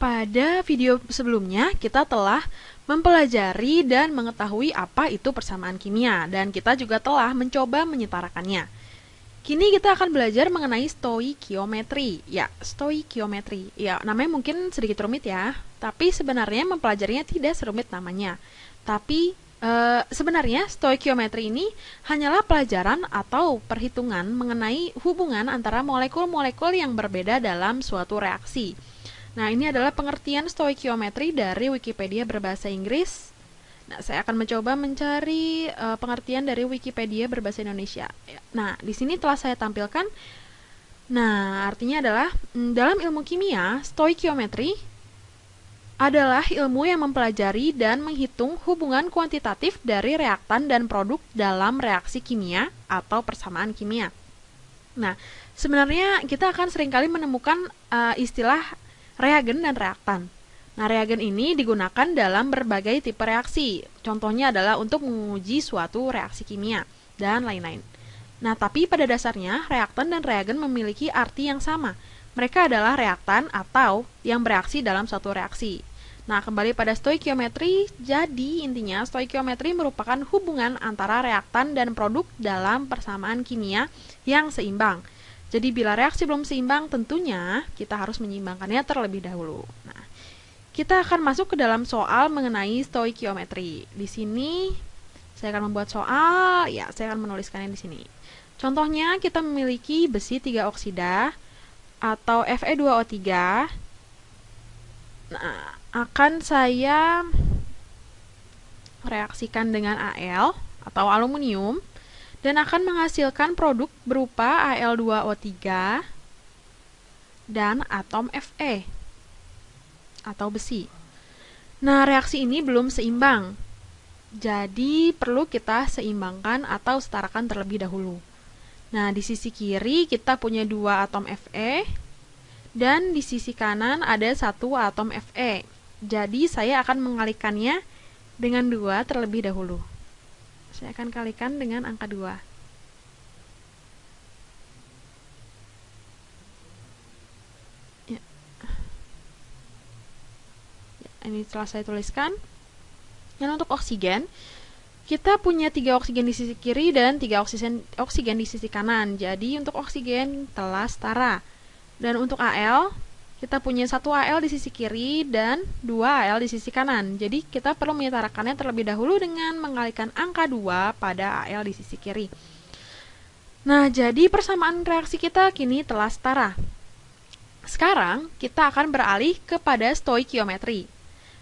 Pada video sebelumnya, kita telah mempelajari dan mengetahui apa itu persamaan kimia, dan kita juga telah mencoba menyetarakannya. Kini kita akan belajar mengenai stoikiometri. Ya, stoikiometri. Ya, namanya mungkin sedikit rumit ya, tapi sebenarnya mempelajarinya tidak serumit namanya. Tapi e, sebenarnya stoikiometri ini hanyalah pelajaran atau perhitungan mengenai hubungan antara molekul-molekul yang berbeda dalam suatu reaksi. Nah, ini adalah pengertian stoikiometri dari Wikipedia berbahasa Inggris. Nah, saya akan mencoba mencari uh, pengertian dari Wikipedia berbahasa Indonesia. Nah, di sini telah saya tampilkan. Nah, artinya adalah mm, dalam ilmu kimia, stoikiometri adalah ilmu yang mempelajari dan menghitung hubungan kuantitatif dari reaktan dan produk dalam reaksi kimia atau persamaan kimia. Nah, sebenarnya kita akan seringkali menemukan uh, istilah reagen dan reaktan. Nah, reagen ini digunakan dalam berbagai tipe reaksi. Contohnya adalah untuk menguji suatu reaksi kimia dan lain-lain. Nah, tapi pada dasarnya reaktan dan reagen memiliki arti yang sama. Mereka adalah reaktan atau yang bereaksi dalam suatu reaksi. Nah, kembali pada stoikiometri, jadi intinya stoikiometri merupakan hubungan antara reaktan dan produk dalam persamaan kimia yang seimbang. Jadi bila reaksi belum seimbang tentunya kita harus menyeimbangkannya terlebih dahulu. Nah, kita akan masuk ke dalam soal mengenai stoikiometri. Di sini saya akan membuat soal, ya saya akan menuliskannya di sini. Contohnya kita memiliki besi 3 oksida atau Fe2O3. Nah, akan saya reaksikan dengan Al atau aluminium dan akan menghasilkan produk berupa Al2O3 dan atom Fe atau besi. Nah, reaksi ini belum seimbang. Jadi, perlu kita seimbangkan atau setarakan terlebih dahulu. Nah, di sisi kiri kita punya dua atom Fe, dan di sisi kanan ada satu atom Fe. Jadi, saya akan mengalihkannya dengan dua terlebih dahulu. Saya akan kalikan dengan angka 2. Ya. ya ini telah saya tuliskan. Dan untuk oksigen, kita punya tiga oksigen di sisi kiri dan tiga oksigen oksigen di sisi kanan. Jadi untuk oksigen telah setara. Dan untuk Al kita punya satu AL di sisi kiri dan 2 AL di sisi kanan. Jadi kita perlu menyetarakannya terlebih dahulu dengan mengalikan angka 2 pada AL di sisi kiri. Nah, jadi persamaan reaksi kita kini telah setara. Sekarang kita akan beralih kepada stoikiometri.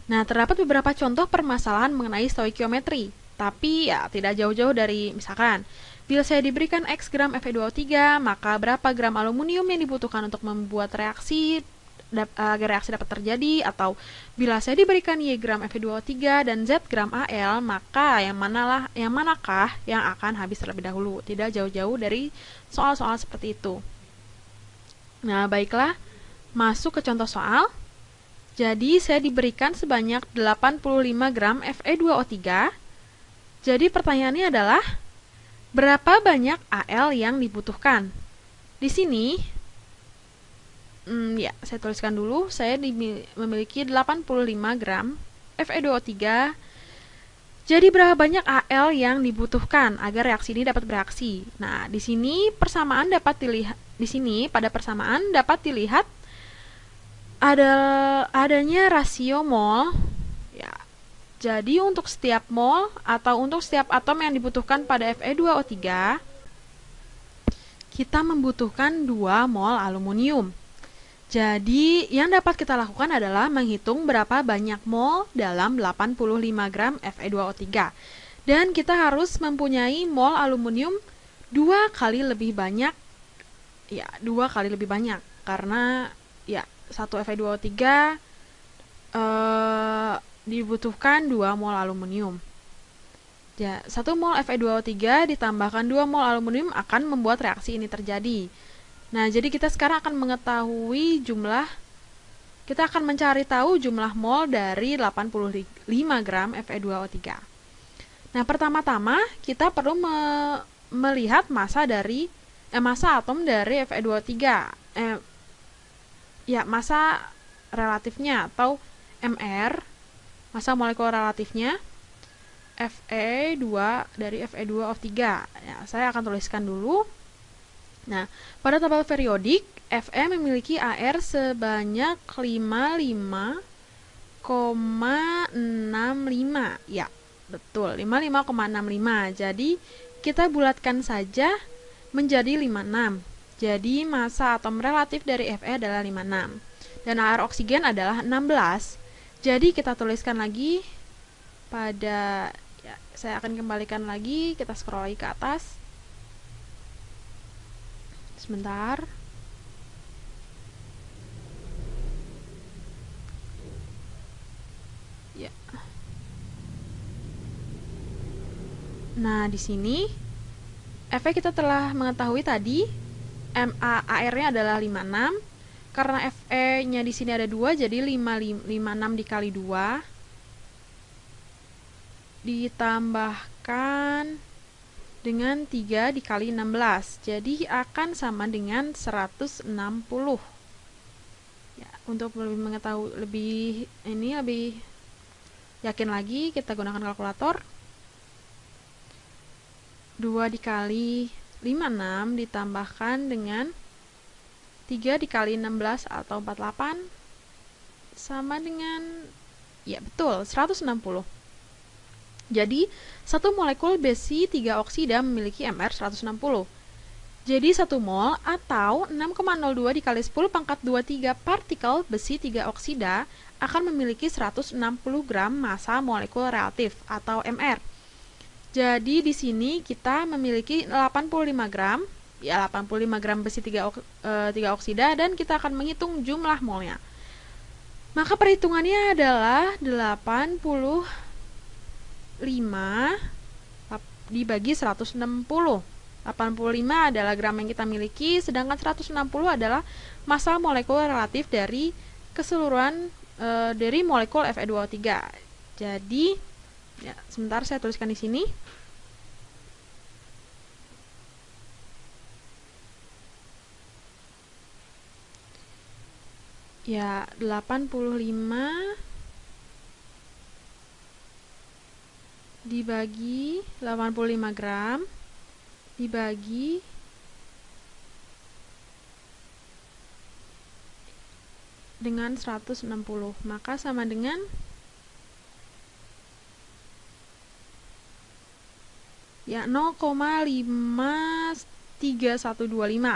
Nah, terdapat beberapa contoh permasalahan mengenai stoikiometri, tapi ya tidak jauh-jauh dari misalkan Bila saya diberikan X gram Fe2O3, maka berapa gram aluminium yang dibutuhkan untuk membuat reaksi Gereaksi eh, agar reaksi dapat terjadi atau bila saya diberikan Y gram Fe2O3 dan Z gram Al maka yang manalah yang manakah yang akan habis terlebih dahulu tidak jauh-jauh dari soal-soal seperti itu nah baiklah masuk ke contoh soal jadi saya diberikan sebanyak 85 gram Fe2O3 jadi pertanyaannya adalah berapa banyak Al yang dibutuhkan di sini Hmm, ya, saya tuliskan dulu. Saya memiliki 85 gram Fe2O3. Jadi berapa banyak Al yang dibutuhkan agar reaksi ini dapat beraksi? Nah, di sini persamaan dapat dilihat di sini pada persamaan dapat dilihat ada adanya rasio mol ya. Jadi untuk setiap mol atau untuk setiap atom yang dibutuhkan pada Fe2O3 kita membutuhkan 2 mol aluminium. Jadi, yang dapat kita lakukan adalah menghitung berapa banyak mol dalam 85 gram Fe2O3. Dan kita harus mempunyai mol aluminium dua kali lebih banyak ya dua kali lebih banyak karena ya satu Fe2O3 eh, dibutuhkan dua mol aluminium ya satu mol Fe2O3 ditambahkan dua mol aluminium akan membuat reaksi ini terjadi Nah, jadi kita sekarang akan mengetahui jumlah kita akan mencari tahu jumlah mol dari 85 gram Fe2O3. Nah, pertama-tama kita perlu me melihat massa dari eh, massa atom dari Fe2O3. Eh, ya, massa relatifnya atau MR, massa molekul relatifnya Fe2 dari Fe2O3. Ya, saya akan tuliskan dulu. Nah, pada tabel periodik, Fe memiliki AR sebanyak 55,65. Ya, betul, 55,65. Jadi, kita bulatkan saja menjadi 56. Jadi, massa atom relatif dari Fe adalah 56. Dan AR oksigen adalah 16. Jadi, kita tuliskan lagi pada ya, saya akan kembalikan lagi, kita scroll lagi ke atas sebentar ya nah di sini efek kita telah mengetahui tadi MAAR-nya adalah 56 karena FE-nya di sini ada 2 jadi 5 56 dikali 2 ditambahkan dengan 3 dikali 16. Jadi akan sama dengan 160. Ya, untuk lebih mengetahui lebih ini lebih yakin lagi kita gunakan kalkulator. 2 dikali 56 ditambahkan dengan 3 dikali 16 atau 48 sama dengan ya betul 160. Jadi, satu molekul besi 3 oksida memiliki MR 160. Jadi satu mol atau 6,02 dikali 10 pangkat 23 partikel besi 3 oksida akan memiliki 160 gram massa molekul relatif atau MR. Jadi di sini kita memiliki 85 gram, ya 85 gram besi 3, ok, e, eh, 3 oksida dan kita akan menghitung jumlah molnya. Maka perhitungannya adalah 80 5 dibagi 160. 85 adalah gram yang kita miliki, sedangkan 160 adalah massa molekul relatif dari keseluruhan e, dari molekul Fe2O3. Jadi, ya, sebentar saya tuliskan di sini. Ya, 85 dibagi 85 gram dibagi dengan 160 maka sama dengan 0,53125 ya, 3125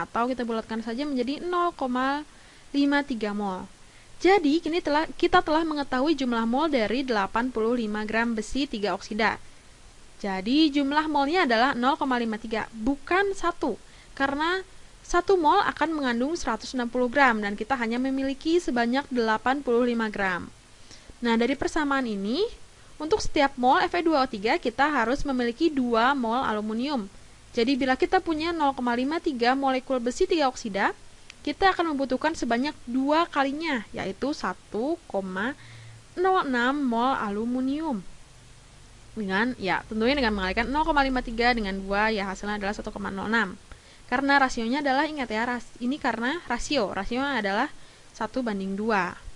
atau kita bulatkan saja menjadi 0,53 mol. Jadi, kini telah, kita telah mengetahui jumlah mol dari 85 gram besi 3 oksida. Jadi, jumlah molnya adalah 0,53, bukan 1, karena 1 mol akan mengandung 160 gram dan kita hanya memiliki sebanyak 85 gram. Nah, dari persamaan ini, untuk setiap mol Fe2O3 kita harus memiliki 2 mol aluminium. Jadi, bila kita punya 0,53 molekul besi 3 oksida, kita akan membutuhkan sebanyak dua kalinya, yaitu 1,06 mol aluminium. Dengan, ya tentunya dengan mengalihkan 0,53 dengan 2, ya hasilnya adalah 1,06. Karena rasionya adalah, ingat ya, ras, ini karena rasio. rasionya adalah 1 banding 2.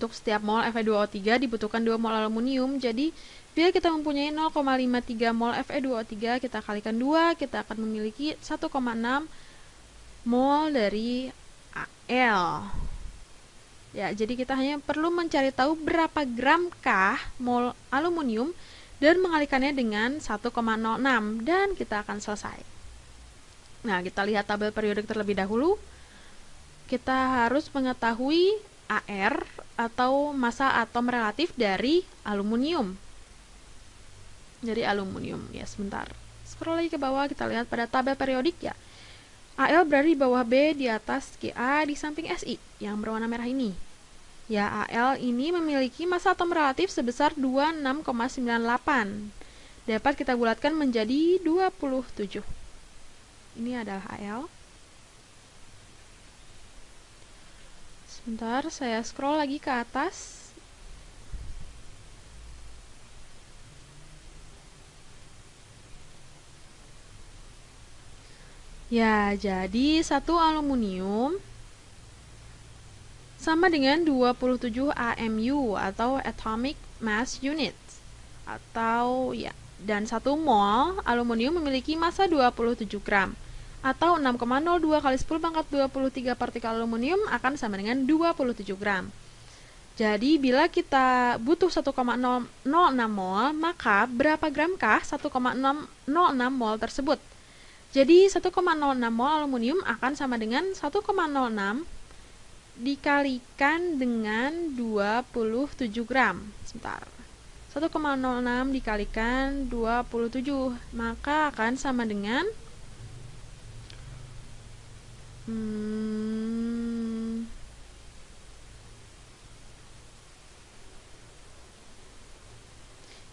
Untuk setiap mol Fe2O3 dibutuhkan 2 mol aluminium, jadi bila kita mempunyai 0,53 mol Fe2O3, kita kalikan 2, kita akan memiliki 1,6 mol dari L. Ya, jadi kita hanya perlu mencari tahu berapa gramkah mol aluminium dan mengalikannya dengan 1,06 dan kita akan selesai. Nah, kita lihat tabel periodik terlebih dahulu. Kita harus mengetahui AR atau massa atom relatif dari aluminium. Jadi aluminium, ya sebentar. Scroll lagi ke bawah, kita lihat pada tabel periodik ya. AL berada di bawah B di atas GA di samping SI yang berwarna merah ini. Ya, AL ini memiliki massa atom relatif sebesar 26,98. Dapat kita bulatkan menjadi 27. Ini adalah AL. Sebentar, saya scroll lagi ke atas. Ya, jadi satu aluminium sama dengan 27 AMU atau Atomic Mass Unit atau ya dan satu mol aluminium memiliki massa 27 gram atau 6,02 kali 10 pangkat 23 partikel aluminium akan sama dengan 27 gram. Jadi bila kita butuh 1,006 mol, maka berapa gramkah 1,006 mol tersebut? Jadi 1,06 mol aluminium akan sama dengan 1,06 dikalikan dengan 27 gram. Sebentar. 1,06 dikalikan 27 maka akan sama dengan hmm,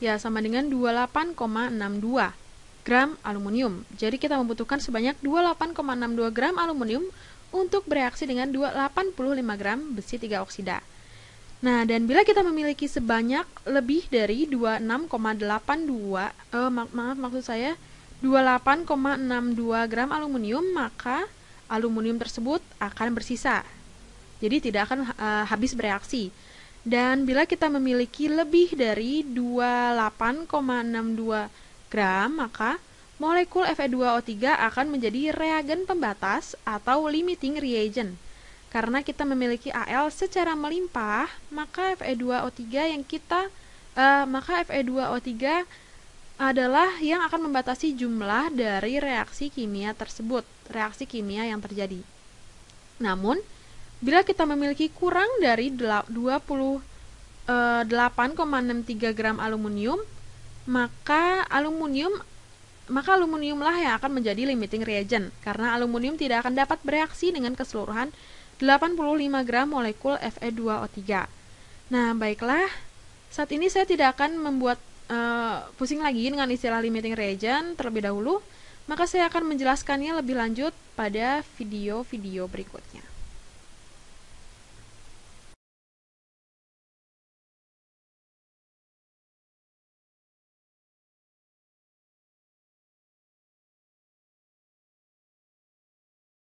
ya sama dengan 28,62 gram aluminium. Jadi kita membutuhkan sebanyak 28,62 gram aluminium untuk bereaksi dengan 285 gram besi 3 oksida. Nah, dan bila kita memiliki sebanyak lebih dari 26,82 eh ma maaf maksud saya 28,62 gram aluminium, maka aluminium tersebut akan bersisa. Jadi tidak akan uh, habis bereaksi. Dan bila kita memiliki lebih dari 28,62 gram, maka molekul Fe2O3 akan menjadi reagen pembatas atau limiting reagent. Karena kita memiliki Al secara melimpah, maka Fe2O3 yang kita uh, maka Fe2O3 adalah yang akan membatasi jumlah dari reaksi kimia tersebut, reaksi kimia yang terjadi. Namun, bila kita memiliki kurang dari 28,63 eh, gram aluminium, maka aluminium maka aluminiumlah yang akan menjadi limiting reagent karena aluminium tidak akan dapat bereaksi dengan keseluruhan 85 gram molekul Fe2O3. Nah, baiklah. Saat ini saya tidak akan membuat uh, pusing lagi dengan istilah limiting reagent terlebih dahulu, maka saya akan menjelaskannya lebih lanjut pada video-video berikutnya.